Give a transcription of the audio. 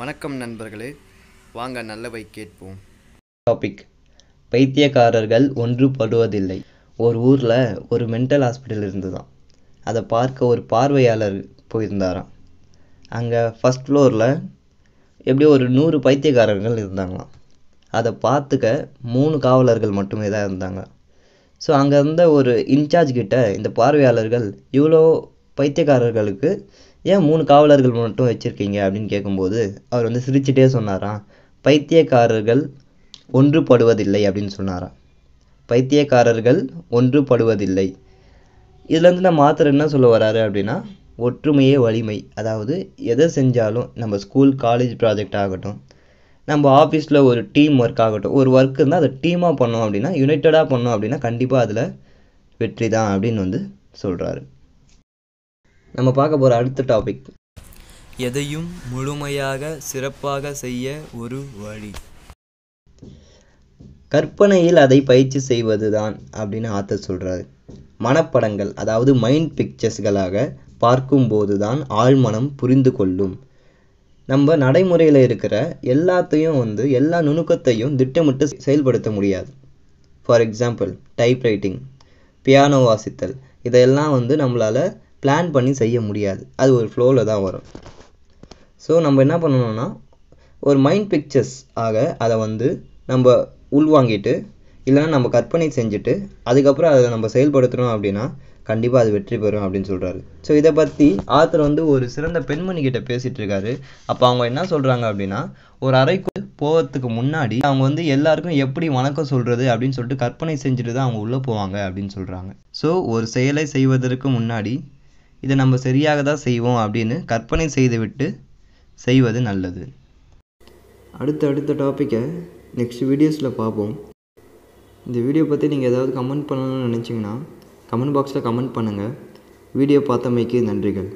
வணக்கம் நண்பர்களே வாங்க நல்லவை கேட்போம் டாபிக் பைத்தியக்காரர்கள் ஒன்றுபடுவதில்லை ஒரு ஊரில் ஒரு மென்டல் ஹாஸ்பிட்டல் இருந்துதான் அதை பார்க்க ஒரு பார்வையாளர் போயிருந்தாராம் அங்கே ஃபஸ்ட் ஃப்ளோரில் எப்படியோ ஒரு நூறு பைத்தியக்காரர்கள் இருந்தாங்களாம் அதை பார்த்துக்க மூணு காவலர்கள் மட்டுமே தான் இருந்தாங்க ஸோ அங்கே இருந்த ஒரு இன்சார்ஜ் கிட்ட இந்த பார்வையாளர்கள் இவ்வளோ பைத்தியக்காரர்களுக்கு ஏன் மூணு காவலர்கள் மட்டும் வச்சுருக்கீங்க அப்படின்னு கேட்கும்போது அவர் வந்து சிரிச்சுட்டே சொன்னாராம் பைத்தியக்காரர்கள் ஒன்றுபடுவதில்லை அப்படின்னு சொன்னாராம் பைத்தியக்காரர்கள் ஒன்றுபடுவதில்லை இதுலேருந்து நம்ம மாத்திரம் என்ன சொல்ல வராரு அப்படின்னா ஒற்றுமையே வலிமை அதாவது எதை செஞ்சாலும் நம்ம ஸ்கூல் காலேஜ் ப்ராஜெக்ட் ஆகட்டும் நம்ம ஆஃபீஸில் ஒரு டீம் ஒர்க் ஆகட்டும் ஒரு ஒர்க் இருந்தால் அதை டீமாக பண்ணோம் அப்படின்னா யுனைட்டடாக பண்ணோம் அப்படின்னா கண்டிப்பாக அதில் வெற்றி தான் அப்படின்னு வந்து சொல்கிறாரு நம்ம பார்க்க போகிற அடுத்த டாபிக் எதையும் முழுமையாக சிறப்பாக செய்ய ஒரு வழி கற்பனையில் அதை பயிற்சி செய்வது தான் அப்படின்னு ஆத்தர் சொல்கிறாரு மனப்படங்கள் அதாவது மைண்ட் பிக்சர்ஸ்களாக பார்க்கும்போது தான் ஆழ்மனம் புரிந்து கொள்ளும் நம்ம நடைமுறையில் இருக்கிற எல்லாத்தையும் வந்து எல்லா நுணுக்கத்தையும் திட்டமிட்டு செயல்படுத்த முடியாது ஃபார் எக்ஸாம்பிள் டைப்ரைட்டிங் பியானோ வாசித்தல் இதையெல்லாம் வந்து நம்மளால் பிளான் பண்ணி செய்ய முடியாது அது ஒரு ஃப்ளோவில் தான் வரும் ஸோ நம்ம என்ன பண்ணணும்னா ஒரு மைண்ட் பிக்சர்ஸ் ஆக அதை வந்து நம்ம உள்வாங்கிட்டு இல்லைனா நம்ம கற்பனை செஞ்சுட்டு அதுக்கப்புறம் அதை நம்ம செயல்படுத்துகிறோம் அப்படின்னா கண்டிப்பாக அது வெற்றி பெறும் அப்படின்னு சொல்கிறாரு ஸோ இதை பற்றி ஆத்தர் வந்து ஒரு சிறந்த பெண்மணி கிட்ட பேசிகிட்டு இருக்காரு அப்போ அவங்க என்ன சொல்கிறாங்க அப்படின்னா ஒரு அறைக்குள் போகிறதுக்கு முன்னாடி அவங்க வந்து எல்லாருக்கும் எப்படி வணக்கம் சொல்கிறது அப்படின்னு சொல்லிட்டு கற்பனை செஞ்சுட்டு தான் அவங்க உள்ளே போவாங்க அப்படின்னு சொல்கிறாங்க ஸோ ஒரு செயலை செய்வதற்கு முன்னாடி இதை நம்ம சரியாக தான் செய்வோம் அப்படின்னு கற்பனை செய்துவிட்டு செய்வது நல்லது அடுத்த அடுத்த டாப்பிக்கை நெக்ஸ்ட் வீடியோஸில் பார்ப்போம் இந்த வீடியோ பற்றி நீங்கள் ஏதாவது கமெண்ட் பண்ணணும்னு நினச்சிங்கன்னா கமெண்ட் பாக்ஸில் கமெண்ட் பண்ணுங்கள் வீடியோ பார்த்தமைக்கு நன்றிகள்